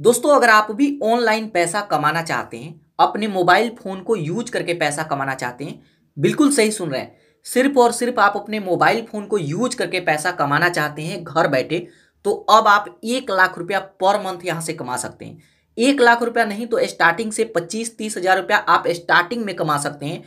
दोस्तों अगर आप भी ऑनलाइन पैसा कमाना चाहते हैं अपने मोबाइल फ़ोन को यूज करके पैसा कमाना चाहते हैं बिल्कुल सही सुन रहे हैं सिर्फ और सिर्फ आप अपने मोबाइल फ़ोन को यूज करके पैसा कमाना चाहते हैं घर बैठे तो अब आप एक लाख रुपया पर मंथ यहां से कमा सकते हैं एक लाख रुपया नहीं तो स्टार्टिंग से पच्चीस तीस हज़ार रुपया आप स्टार्टिंग में कमा सकते हैं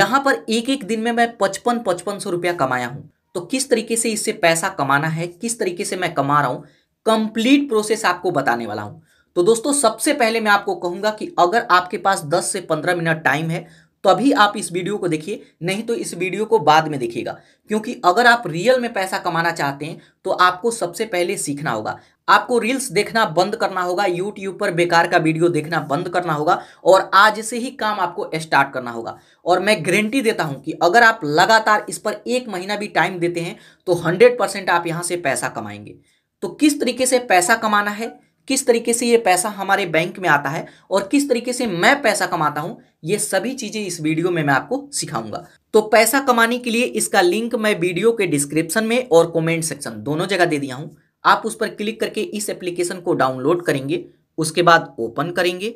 यहां पर एक एक दिन में मैं पचपन पचपन सौ रुपया कमाया हूँ तो किस तरीके से इससे पैसा कमाना है किस तरीके से मैं कमा रहा हूं कंप्लीट प्रोसेस आपको बताने वाला हूँ तो दोस्तों सबसे पहले मैं आपको कहूंगा कि अगर आपके पास 10 से 15 मिनट टाइम है तभी तो आप इस वीडियो को देखिए नहीं तो इस वीडियो को बाद में देखिएगा क्योंकि अगर आप रियल में पैसा कमाना चाहते हैं तो आपको सबसे पहले सीखना होगा आपको रील्स देखना बंद करना होगा यूट्यूब पर बेकार का वीडियो देखना बंद करना होगा और आज से ही काम आपको स्टार्ट करना होगा और मैं गारंटी देता हूं कि अगर आप लगातार इस पर एक महीना भी टाइम देते हैं तो हंड्रेड आप यहां से पैसा कमाएंगे तो किस तरीके से पैसा कमाना है किस तरीके से ये पैसा हमारे बैंक में आता है और किस तरीके से मैं पैसा कमाता हूँ ये सभी चीज़ें इस वीडियो में मैं आपको सिखाऊंगा तो पैसा कमाने के लिए इसका लिंक मैं वीडियो के डिस्क्रिप्शन में और कॉमेंट सेक्शन दोनों जगह दे दिया हूँ आप उस पर क्लिक करके इस एप्लीकेशन को डाउनलोड करेंगे उसके बाद ओपन करेंगे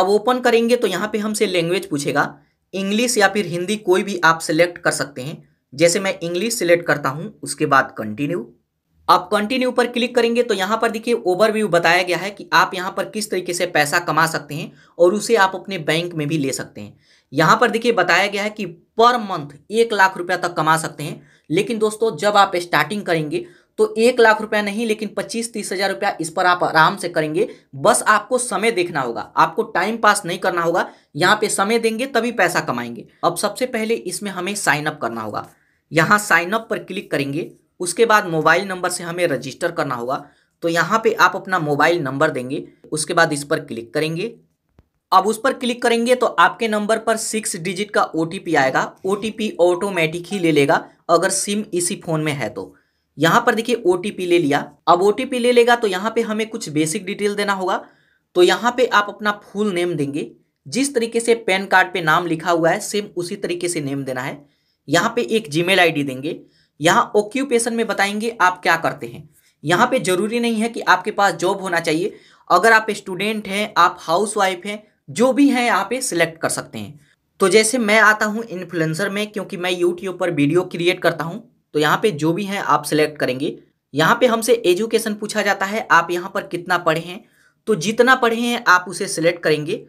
अब ओपन करेंगे तो यहाँ पे हमसे लैंग्वेज पूछेगा इंग्लिश या फिर हिंदी कोई भी आप सिलेक्ट कर सकते हैं जैसे मैं इंग्लिश सिलेक्ट करता हूँ उसके बाद कंटिन्यू आप कंटिन्यू पर क्लिक करेंगे तो यहाँ पर देखिए ओवरव्यू बताया गया है कि आप यहाँ पर किस तरीके से पैसा कमा सकते हैं और उसे आप अपने बैंक में भी ले सकते हैं यहाँ पर देखिए बताया गया है कि पर मंथ एक लाख रुपया तक कमा सकते हैं लेकिन दोस्तों जब आप स्टार्टिंग करेंगे तो एक लाख रुपया नहीं लेकिन पच्चीस तीस हजार रुपया इस पर आप आराम से करेंगे बस आपको समय देखना होगा आपको टाइम पास नहीं करना होगा यहाँ पे समय देंगे तभी पैसा कमाएंगे अब सबसे पहले इसमें हमें साइन अप करना होगा यहाँ साइनअप पर क्लिक करेंगे उसके बाद मोबाइल नंबर से हमें रजिस्टर करना होगा तो यहाँ पे आप अपना मोबाइल नंबर देंगे उसके बाद इस पर क्लिक करेंगे अब उस पर क्लिक करेंगे तो आपके नंबर पर सिक्स डिजिट का ओ आएगा ओ ऑटोमेटिक ही ले लेगा अगर सिम इसी फ़ोन में है तो यहाँ पर देखिए ओ ले लिया अब ओ ले लेगा तो यहाँ पे हमें कुछ बेसिक डिटेल देना होगा तो यहाँ पे आप अपना फुल नेम देंगे जिस तरीके से पैन कार्ड पे नाम लिखा हुआ है सेम उसी तरीके से नेम देना है यहाँ पे एक जीमेल आईडी देंगे यहाँ ऑक्यूपेशन में बताएंगे आप क्या करते हैं यहाँ पे जरूरी नहीं है कि आपके पास जॉब होना चाहिए अगर आप स्टूडेंट हैं आप हाउस वाइफ हैं जो भी हैं यहाँ पे सिलेक्ट कर सकते हैं तो जैसे मैं आता हूँ इन्फ्लुएंसर में क्योंकि मैं यूट्यूब पर वीडियो क्रिएट करता हूँ तो यहाँ पे जो भी हैं आप सिलेक्ट करेंगे यहाँ पे हमसे एजुकेशन पूछा जाता है आप यहाँ पर कितना पढ़े हैं तो जितना पढ़े हैं आप उसे सिलेक्ट करेंगे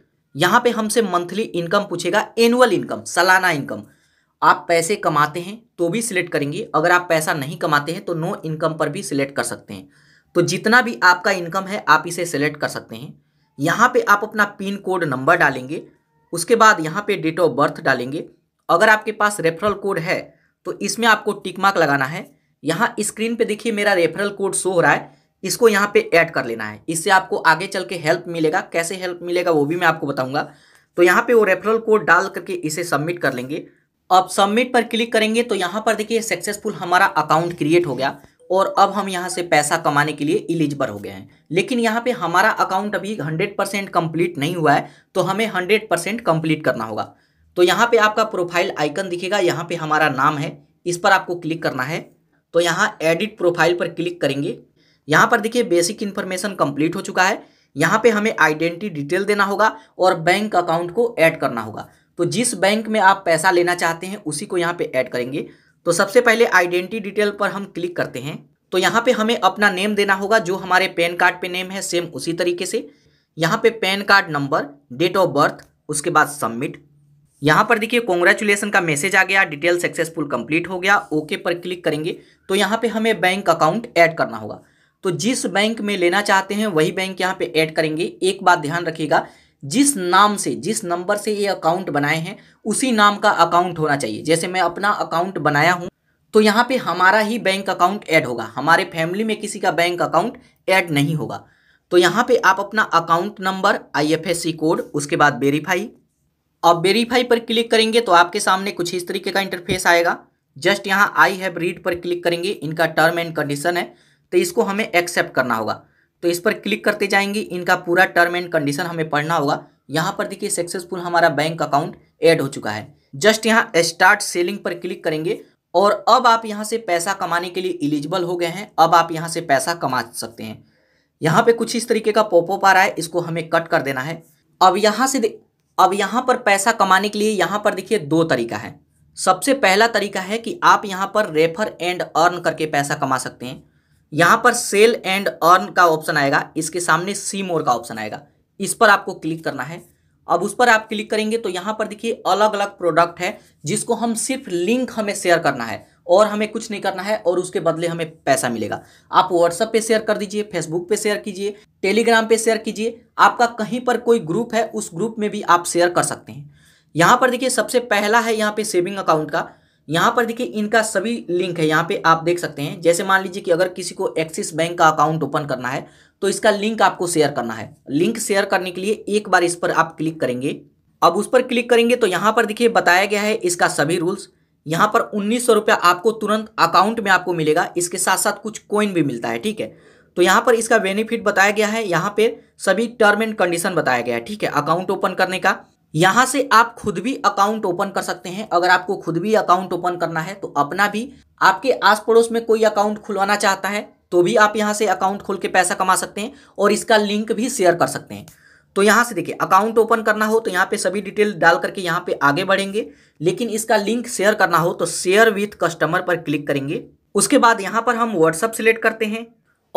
यहाँ पे हमसे मंथली इनकम पूछेगा एनुअल इनकम सालाना इनकम आप पैसे कमाते हैं तो भी सिलेक्ट करेंगे अगर आप पैसा नहीं कमाते हैं तो नो इनकम पर भी सिलेक्ट कर सकते हैं तो जितना भी आपका इनकम है आप इसे सिलेक्ट कर सकते हैं यहाँ पे आप अपना पिन कोड नंबर डालेंगे उसके बाद यहाँ पे डेट ऑफ बर्थ डालेंगे अगर आपके पास रेफरल कोड है तो इसमें आपको टिक मार्क लगाना है यहाँ स्क्रीन पे देखिए मेरा रेफरल कोड शो हो रहा है इसको यहाँ पे ऐड कर लेना है इससे आपको आगे चल के हेल्प मिलेगा कैसे हेल्प मिलेगा वो भी मैं आपको बताऊँगा तो यहाँ पर वो रेफरल कोड डाल करके इसे सबमिट कर लेंगे अब सबमिट पर क्लिक करेंगे तो यहाँ पर देखिए सक्सेसफुल हमारा अकाउंट क्रिएट हो गया और अब हम यहाँ से पैसा कमाने के लिए इलिजिबल हो गए हैं लेकिन यहाँ पे हमारा अकाउंट अभी 100 परसेंट कम्प्लीट नहीं हुआ है तो हमें 100 परसेंट कम्प्लीट करना होगा तो यहाँ पे आपका प्रोफाइल आइकन दिखेगा यहाँ पे हमारा नाम है इस पर आपको क्लिक करना है तो यहाँ एडिट प्रोफाइल पर क्लिक करेंगे यहाँ पर देखिए बेसिक इन्फॉर्मेशन कम्प्लीट हो चुका है यहाँ पे हमें आइडेंटिटी डिटेल देना होगा और बैंक अकाउंट को ऐड करना होगा तो जिस बैंक में आप पैसा लेना चाहते हैं उसी को यहाँ पे ऐड करेंगे तो सबसे पहले आइडेंटिटी डिटेल पर हम क्लिक करते हैं तो यहाँ पे हमें अपना नेम देना होगा जो हमारे पैन कार्ड पे नेम है सेम उसी तरीके से यहाँ पे PAN card number date of birth उसके बाद सबमिट यहाँ पर देखिए कॉन्ग्रेचुलेसन का मैसेज आ गया डिटेल सक्सेसफुल कंप्लीट हो गया ओके पर क्लिक करेंगे तो यहाँ पे हमें बैंक अकाउंट ऐड करना होगा तो जिस बैंक में लेना चाहते हैं वही बैंक यहाँ पे ऐड करेंगे एक बात ध्यान रखिएगा जिस नाम से जिस नंबर से ये अकाउंट बनाए हैं उसी नाम का अकाउंट होना चाहिए जैसे मैं अपना अकाउंट बनाया हूँ तो यहाँ पे हमारा ही बैंक अकाउंट ऐड होगा हमारे फैमिली में किसी का बैंक अकाउंट ऐड नहीं होगा तो यहाँ पे आप अपना अकाउंट नंबर आईएफएससी कोड उसके बाद वेरीफाई अब वेरीफाई पर क्लिक करेंगे तो आपके सामने कुछ इस तरीके का इंटरफेस आएगा जस्ट यहाँ आई हैव रीड पर क्लिक करेंगे इनका टर्म एंड कंडीशन है तो इसको हमें एक्सेप्ट करना होगा तो इस पर क्लिक करते जाएंगे इनका पूरा टर्म एंड कंडीशन हमें पढ़ना होगा यहाँ पर देखिए सक्सेसफुल हमारा बैंक अकाउंट ऐड हो चुका है जस्ट यहाँ स्टार्ट सेलिंग पर क्लिक करेंगे और अब आप यहाँ से पैसा कमाने के लिए एलिजिबल हो गए हैं अब आप यहाँ से पैसा कमा सकते हैं यहाँ पे कुछ इस तरीके का पॉपअप आ रहा है इसको हमें कट कर देना है अब यहाँ से अब यहाँ पर पैसा कमाने के लिए यहाँ पर देखिए दो तरीका है सबसे पहला तरीका है कि आप यहाँ पर रेफर एंड अर्न करके पैसा कमा सकते हैं यहां पर सेल एंड अर्न का ऑप्शन आएगा इसके सामने सी मोर का ऑप्शन आएगा इस पर आपको क्लिक करना है अब उस पर आप क्लिक करेंगे तो यहां पर देखिए अलग अलग प्रोडक्ट है जिसको हम सिर्फ लिंक हमें शेयर करना है और हमें कुछ नहीं करना है और उसके बदले हमें पैसा मिलेगा आप व्हाट्सएप पे शेयर कर दीजिए फेसबुक पे शेयर कीजिए टेलीग्राम पे शेयर कीजिए आपका कहीं पर कोई ग्रुप है उस ग्रुप में भी आप शेयर कर सकते हैं यहाँ पर देखिए सबसे पहला है यहाँ पे सेविंग अकाउंट का यहाँ पर देखिए इनका सभी लिंक है यहाँ पे आप देख सकते हैं जैसे मान लीजिए कि अगर किसी को एक्सिस बैंक का अकाउंट ओपन करना है तो इसका लिंक आपको शेयर करना है लिंक शेयर करने के लिए एक बार इस पर आप क्लिक करेंगे अब उस पर क्लिक करेंगे तो यहाँ पर देखिए बताया गया है इसका सभी रूल्स यहाँ पर उन्नीस सौ रुपया आपको तुरंत अकाउंट में आपको मिलेगा इसके साथ साथ कुछ कोइन भी मिलता है ठीक है तो यहाँ पर इसका बेनिफिट बताया गया है यहाँ पे सभी टर्म एंड कंडीशन बताया गया है ठीक है अकाउंट ओपन करने का यहां से आप खुद भी अकाउंट ओपन कर सकते हैं अगर आपको खुद भी अकाउंट ओपन करना है तो अपना भी आपके आस पड़ोस में कोई अकाउंट खुलवाना चाहता है तो भी आप यहाँ से अकाउंट खोल के पैसा कमा सकते हैं और इसका लिंक भी शेयर कर सकते हैं तो यहाँ से देखिए अकाउंट ओपन करना हो तो यहाँ पे सभी डिटेल डाल करके यहाँ पे आगे बढ़ेंगे लेकिन इसका लिंक शेयर करना हो तो शेयर विथ कस्टमर पर क्लिक करेंगे उसके बाद यहाँ पर हम व्हाट्सअप सेलेक्ट करते हैं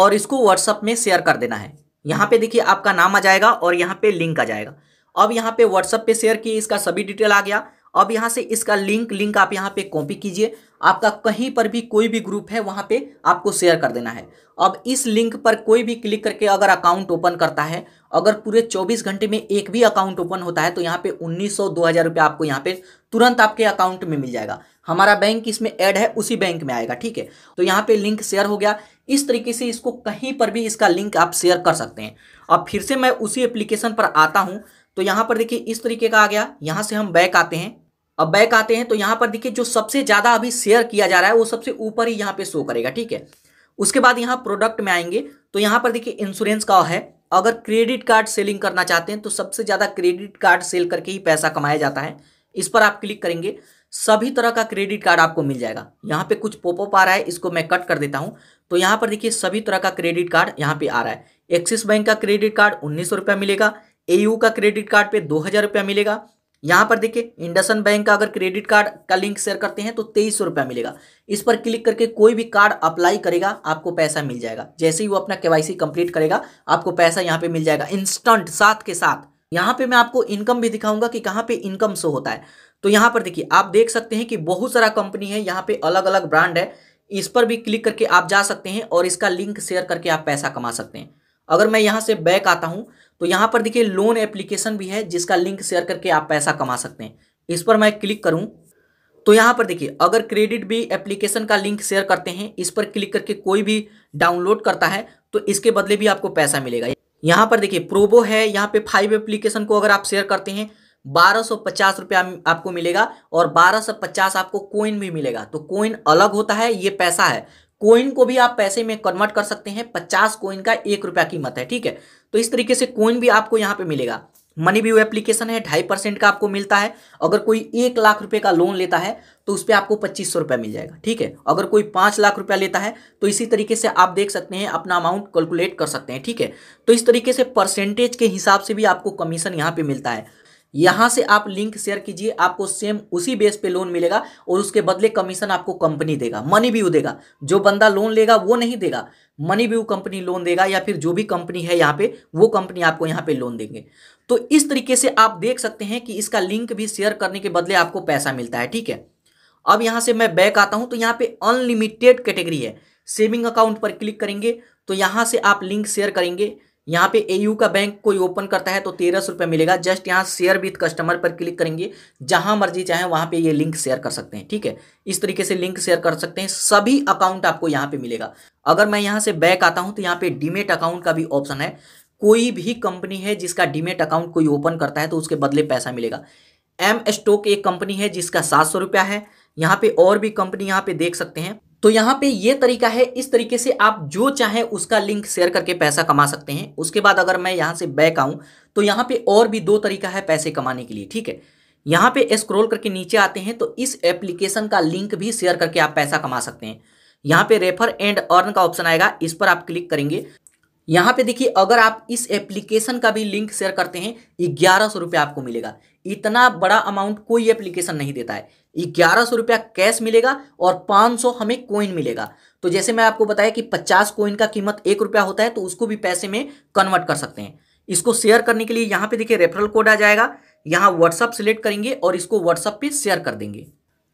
और इसको व्हाट्सअप में शेयर कर देना है यहाँ पे देखिए आपका नाम आ जाएगा और यहाँ पे लिंक आ जाएगा अब यहाँ पे व्हाट्सअप पे शेयर किए इसका सभी डिटेल आ गया अब यहाँ से इसका लिंक लिंक आप यहाँ पे कॉपी कीजिए आपका कहीं पर भी कोई भी ग्रुप है वहाँ पे आपको शेयर कर देना है अब इस लिंक पर कोई भी क्लिक करके अगर अकाउंट ओपन करता है अगर पूरे 24 घंटे में एक भी अकाउंट ओपन होता है तो यहाँ पे 1900 हजार रुपये आपको यहाँ पे तुरंत आपके अकाउंट में मिल जाएगा हमारा बैंक इसमें ऐड है उसी बैंक में आएगा ठीक है तो यहाँ पे लिंक शेयर हो गया इस तरीके से इसको कहीं पर भी इसका लिंक आप शेयर कर सकते हैं अब फिर से मैं उसी एप्लीकेशन पर आता हूँ तो यहां पर देखिए इस तरीके का आ गया यहां से हम बैक आते हैं अब बैक आते हैं तो यहां पर देखिए जो सबसे ज़्यादा अभी शेयर किया जा रहा है वो सबसे ऊपर ही यहाँ पे शो करेगा ठीक है उसके बाद यहाँ प्रोडक्ट में आएंगे तो यहाँ पर देखिए इंश्योरेंस का है अगर क्रेडिट कार्ड सेलिंग करना चाहते हैं तो सबसे ज़्यादा क्रेडिट कार्ड सेल करके ही पैसा कमाया जाता है इस पर आप क्लिक करेंगे सभी तरह का क्रेडिट कार्ड आपको मिल जाएगा यहाँ पे कुछ पोपअप आ रहा है इसको मैं कट कर देता हूँ तो यहाँ पर देखिए सभी तरह का क्रेडिट कार्ड यहाँ पे आ रहा है एक्सिस बैंक का क्रेडिट कार्ड उन्नीस मिलेगा एयू का क्रेडिट कार्ड पे दो हज़ार रुपया मिलेगा यहाँ पर देखिए इंडसन बैंक का अगर क्रेडिट कार्ड का लिंक शेयर करते हैं तो तेईस सौ रुपया मिलेगा इस पर क्लिक करके कोई भी कार्ड अप्लाई करेगा आपको पैसा मिल जाएगा जैसे ही वो अपना केवाईसी कंप्लीट करेगा आपको पैसा यहाँ पे मिल जाएगा इंस्टेंट साथ के साथ यहाँ पे मैं आपको इनकम भी दिखाऊंगा कि कहाँ पे इनकम शो होता है तो यहाँ पर देखिए आप देख सकते हैं कि बहुत सारा कंपनी है यहाँ पे अलग अलग ब्रांड है इस पर भी क्लिक करके आप जा सकते हैं और इसका लिंक शेयर करके आप पैसा कमा सकते हैं अगर मैं यहाँ से बैक आता हूँ तो यहाँ पर देखिए लोन एप्लीकेशन भी है जिसका लिंक शेयर करके आप पैसा कमा सकते हैं इस पर मैं क्लिक करूँ तो यहाँ पर देखिए अगर क्रेडिट भी एप्लीकेशन का लिंक शेयर करते हैं इस पर क्लिक करके कोई भी डाउनलोड करता है तो इसके बदले भी आपको पैसा मिलेगा यहाँ पर देखिए प्रोबो है यहाँ पे फाइव एप्लीकेशन को अगर आप शेयर करते हैं बारह सौ पचास रुपया आपको मिलेगा और बारह सौ पचास आपको कोइन भी मिलेगा तो कोइन अलग होता है ये पैसा है कोइन को भी आप पैसे में कन्वर्ट कर सकते हैं पचास कोइन का एक रुपया कीमत है ठीक है तो इस तरीके से कोइन भी आपको यहाँ पे मिलेगा मनी व्यू एप्लीकेशन है ढाई परसेंट का आपको मिलता है अगर कोई एक लाख रुपए का लोन लेता है तो उस पर आपको पच्चीस सौ रुपया मिल जाएगा ठीक है अगर कोई पांच लाख रुपया लेता है तो इसी तरीके से आप देख सकते हैं अपना अमाउंट कैलकुलेट कर सकते हैं ठीक है तो इस तरीके से परसेंटेज के हिसाब से भी आपको कमीशन यहाँ पे मिलता है यहाँ से आप लिंक शेयर कीजिए आपको सेम उसी बेस पे लोन मिलेगा और उसके बदले कमीशन आपको कंपनी देगा मनी व्यू देगा जो बंदा लोन लेगा वो नहीं देगा मनी व्यू कंपनी लोन देगा या फिर जो भी कंपनी है यहाँ पे वो कंपनी आपको यहाँ पे लोन देंगे तो इस तरीके से आप देख सकते हैं कि इसका लिंक भी शेयर करने के बदले आपको पैसा मिलता है ठीक है अब यहां से मैं बैक आता हूं तो यहाँ पे अनलिमिटेड कैटेगरी है सेविंग अकाउंट पर क्लिक करेंगे तो यहां से आप लिंक शेयर करेंगे यहाँ पे एयू का बैंक कोई ओपन करता है तो तेरह सौ रुपये मिलेगा जस्ट यहाँ शेयर विथ कस्टमर पर क्लिक करेंगे जहाँ मर्जी चाहे वहाँ पे ये लिंक शेयर कर सकते हैं ठीक है इस तरीके से लिंक शेयर कर सकते हैं सभी अकाउंट आपको यहाँ पे मिलेगा अगर मैं यहाँ से बैक आता हूँ तो यहाँ पे डीमेट अकाउंट का भी ऑप्शन है कोई भी कंपनी है जिसका डीमेट अकाउंट कोई ओपन करता है तो उसके बदले पैसा मिलेगा एम स्टोक एक कंपनी है जिसका सात सौ रुपया है यहाँ पे और भी कंपनी यहाँ पे देख सकते हैं तो यहाँ पे ये तरीका है इस तरीके से आप जो चाहें उसका लिंक शेयर करके पैसा कमा सकते हैं उसके बाद अगर मैं यहाँ से बैक आऊँ तो यहाँ पे और भी दो तरीका है पैसे कमाने के लिए ठीक है यहाँ पे स्क्रॉल करके नीचे आते हैं तो इस एप्लीकेशन का लिंक भी शेयर करके आप पैसा कमा सकते हैं यहाँ पे रेफर एंड अर्न का ऑप्शन आएगा इस पर आप क्लिक करेंगे यहाँ पे देखिए अगर आप इस एप्लीकेशन का भी लिंक शेयर करते हैं ग्यारह सौ आपको मिलेगा इतना बड़ा अमाउंट कोई एप्लीकेशन नहीं देता है ग्यारह सौ रुपया कैश मिलेगा और पांच सौ हमें कोइन मिलेगा तो जैसे मैं आपको बताया कि पचास कोइन का कीमत एक रुपया होता है तो उसको भी पैसे में कन्वर्ट कर सकते हैं इसको शेयर करने के लिए यहां पे देखिए रेफरल कोड आ जाएगा यहां व्हाट्सअप सिलेक्ट करेंगे और इसको व्हाट्सअप पे शेयर कर देंगे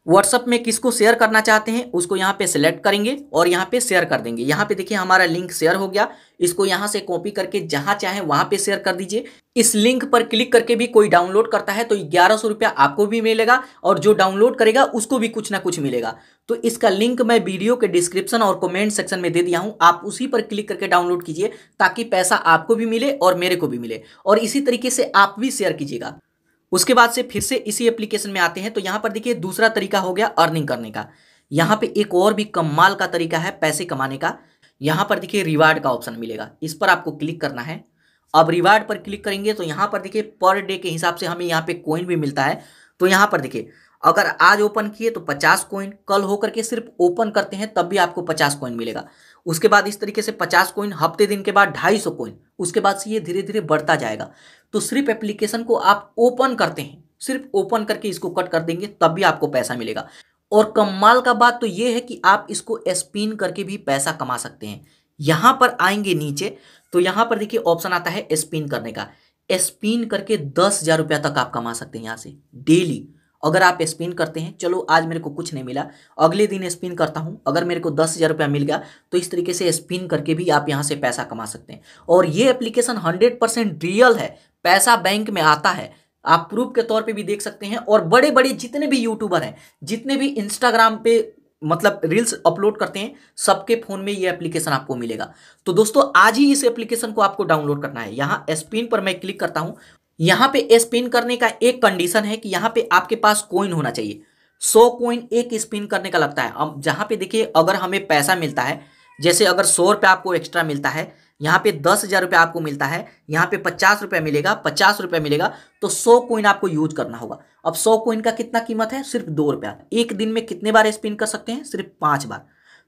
व्हाट्सअप में किसको शेयर करना चाहते हैं उसको यहाँ पे सिलेक्ट करेंगे और यहाँ पे शेयर कर देंगे यहाँ पे देखिए हमारा लिंक शेयर हो गया इसको यहाँ से कॉपी करके जहाँ चाहे वहाँ पे शेयर कर दीजिए इस लिंक पर क्लिक करके भी कोई डाउनलोड करता है तो ग्यारह सौ रुपया आपको भी मिलेगा और जो डाउनलोड करेगा उसको भी कुछ ना कुछ मिलेगा तो इसका लिंक मैं वीडियो के डिस्क्रिप्शन और कमेंट सेक्शन में दे दिया हूँ आप उसी पर क्लिक करके डाउनलोड कीजिए ताकि पैसा आपको भी मिले और मेरे को भी मिले और इसी तरीके से आप भी शेयर कीजिएगा उसके बाद से फिर से इसी एप्लीकेशन में आते हैं तो यहाँ पर देखिए दूसरा तरीका हो गया अर्निंग करने का यहाँ पे एक और भी कमाल का तरीका है पैसे कमाने का यहाँ पर देखिए रिवार्ड का ऑप्शन मिलेगा इस पर आपको क्लिक करना है अब रिवार्ड पर क्लिक करेंगे तो यहाँ पर देखिए पर डे के हिसाब से हमें यहाँ पे कोइन भी मिलता है तो यहाँ पर देखिए अगर आज ओपन किए तो 50 कोइन कल होकर के सिर्फ ओपन करते हैं तब भी आपको 50 कोइन मिलेगा उसके बाद इस तरीके से 50 कोइन हफ्ते दिन के बाद 250 कोइन उसके बाद से ये धीरे धीरे बढ़ता जाएगा तो सिर्फ एप्लीकेशन को आप ओपन करते हैं सिर्फ ओपन करके इसको कट कर देंगे तब भी आपको पैसा मिलेगा और कमाल का बात तो ये है कि आप इसको स्पिन करके भी पैसा कमा सकते हैं यहाँ पर आएंगे नीचे तो यहाँ पर देखिए ऑप्शन आता है स्पिन करने का स्पिन करके दस हज़ार रुपया तक आप कमा सकते हैं यहाँ से डेली अगर आप स्पिन करते हैं चलो आज मेरे को कुछ नहीं मिला अगले दिन स्पिन करता हूँ अगर मेरे को दस हज़ार रुपया मिल गया तो इस तरीके से स्पिन करके भी आप यहाँ से पैसा कमा सकते हैं और ये एप्लीकेशन हंड्रेड परसेंट रियल है पैसा बैंक में आता है आप प्रूफ के तौर पे भी देख सकते हैं और बड़े बड़े जितने भी यूट्यूबर हैं जितने भी इंस्टाग्राम पे मतलब रील्स अपलोड करते हैं सबके फोन में ये एप्लीकेशन आपको मिलेगा तो दोस्तों आज ही इस एप्लीकेशन को आपको डाउनलोड करना है यहाँ स्पिन पर मैं क्लिक करता हूँ यहां पे स्पिन करने का एक कंडीशन है कि यहां पे आपके पास कोइन होना चाहिए सौ कोइन एक स्पिन करने का लगता है अब जहां पे देखिए अगर हमें पैसा मिलता है जैसे अगर सौ रुपये आपको एक्स्ट्रा मिलता है यहाँ पे दस हज़ार रुपये आपको मिलता है यहाँ पे पचास रुपये मिलेगा पचास रुपये मिलेगा तो सौ कोइन आपको यूज करना होगा अब सौ कोइन का कितना कीमत है सिर्फ दो रुपया एक दिन में कितने बार स्पिन कर सकते हैं सिर्फ पांच बार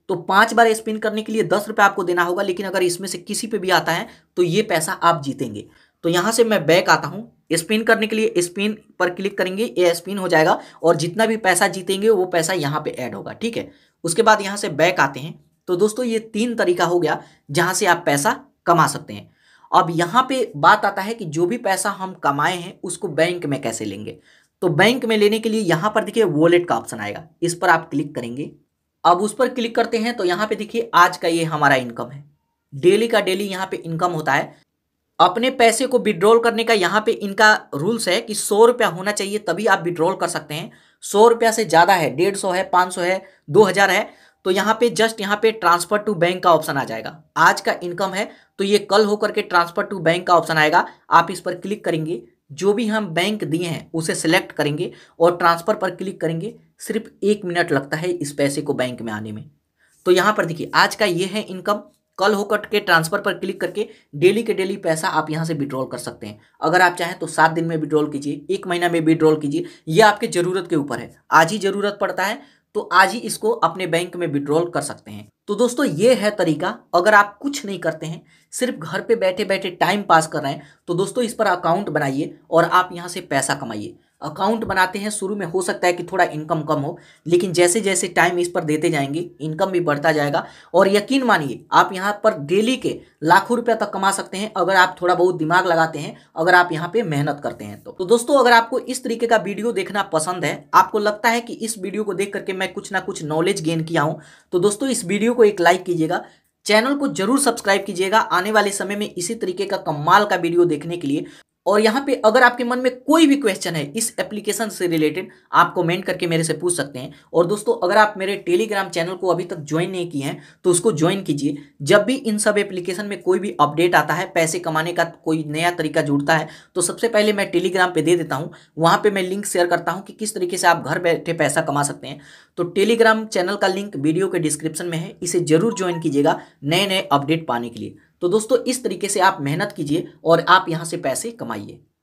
तो पांच बार स्पिन करने के लिए दस रुपये आपको देना होगा लेकिन अगर इसमें से किसी पे भी आता है तो ये पैसा आप जीतेंगे तो यहां से मैं बैक आता हूं स्पिन करने के लिए स्पिन पर क्लिक करेंगे ये स्पिन हो जाएगा और जितना भी पैसा जीतेंगे वो पैसा यहाँ पे ऐड होगा ठीक है उसके बाद यहाँ से बैक आते हैं तो दोस्तों ये तीन तरीका हो गया जहां से आप पैसा कमा सकते हैं अब यहाँ पे बात आता है कि जो भी पैसा हम कमाए हैं उसको बैंक में कैसे लेंगे तो बैंक में लेने के लिए यहाँ पर देखिए वॉलेट का ऑप्शन आएगा इस पर आप क्लिक करेंगे अब उस पर क्लिक करते हैं तो यहाँ पे देखिए आज का ये हमारा इनकम है डेली का डेली यहाँ पे इनकम होता है अपने पैसे को विड्रॉल करने का यहाँ पे इनका रूल्स है कि सौ रुपया होना चाहिए तभी आप विड्रॉल कर सकते हैं सौ रुपया से ज़्यादा है डेढ़ सौ है पाँच सौ है दो हज़ार है तो यहाँ पे जस्ट यहाँ पे ट्रांसफर टू बैंक का ऑप्शन आ जाएगा आज का इनकम है तो ये कल होकर के ट्रांसफर टू बैंक का ऑप्शन आएगा आप इस पर क्लिक करेंगे जो भी हम बैंक दिए हैं उसे सिलेक्ट करेंगे और ट्रांसफर पर क्लिक करेंगे सिर्फ एक मिनट लगता है इस पैसे को बैंक में आने में तो यहाँ पर देखिए आज का ये है इनकम कल होकर के ट्रांसफर पर क्लिक करके डेली के डेली पैसा आप यहाँ से विड्रॉल कर सकते हैं अगर आप चाहें तो सात दिन में विड्रॉल कीजिए एक महीना में विड्रॉल कीजिए यह आपके ज़रूरत के ऊपर है आज ही ज़रूरत पड़ता है तो आज ही इसको अपने बैंक में विड्रॉल कर सकते हैं तो दोस्तों ये है तरीका अगर आप कुछ नहीं करते हैं सिर्फ घर पे बैठे बैठे टाइम पास कर रहे हैं तो दोस्तों इस पर अकाउंट बनाइए और आप यहाँ से पैसा कमाइए अकाउंट बनाते हैं शुरू में हो सकता है कि थोड़ा इनकम कम हो लेकिन जैसे जैसे टाइम इस पर देते जाएंगे इनकम भी बढ़ता जाएगा और यकीन मानिए आप यहाँ पर डेली के लाखों रुपया तक कमा सकते हैं अगर आप थोड़ा बहुत दिमाग लगाते हैं अगर आप यहाँ पे मेहनत करते हैं तो, तो दोस्तों अगर आपको इस तरीके का वीडियो देखना पसंद है आपको लगता है कि इस वीडियो को देख करके मैं कुछ ना कुछ नॉलेज गेन किया हूँ तो दोस्तों इस वीडियो को एक लाइक कीजिएगा चैनल को जरूर सब्सक्राइब कीजिएगा आने वाले समय में इसी तरीके का कमाल का वीडियो देखने के लिए और यहाँ पे अगर आपके मन में कोई भी क्वेश्चन है इस एप्लीकेशन से रिलेटेड आप कमेंट करके मेरे से पूछ सकते हैं और दोस्तों अगर आप मेरे टेलीग्राम चैनल को अभी तक ज्वाइन नहीं किए हैं तो उसको ज्वाइन कीजिए जब भी इन सब एप्लीकेशन में कोई भी अपडेट आता है पैसे कमाने का कोई नया तरीका जुड़ता है तो सबसे पहले मैं टेलीग्राम पर दे देता हूँ वहाँ पर मैं लिंक शेयर करता हूँ कि किस तरीके से आप घर बैठे पैसा कमा सकते हैं तो टेलीग्राम चैनल का लिंक वीडियो के डिस्क्रिप्शन में है इसे जरूर ज्वाइन कीजिएगा नए नए अपडेट पाने के लिए तो दोस्तों इस तरीके से आप मेहनत कीजिए और आप यहाँ से पैसे कमाइए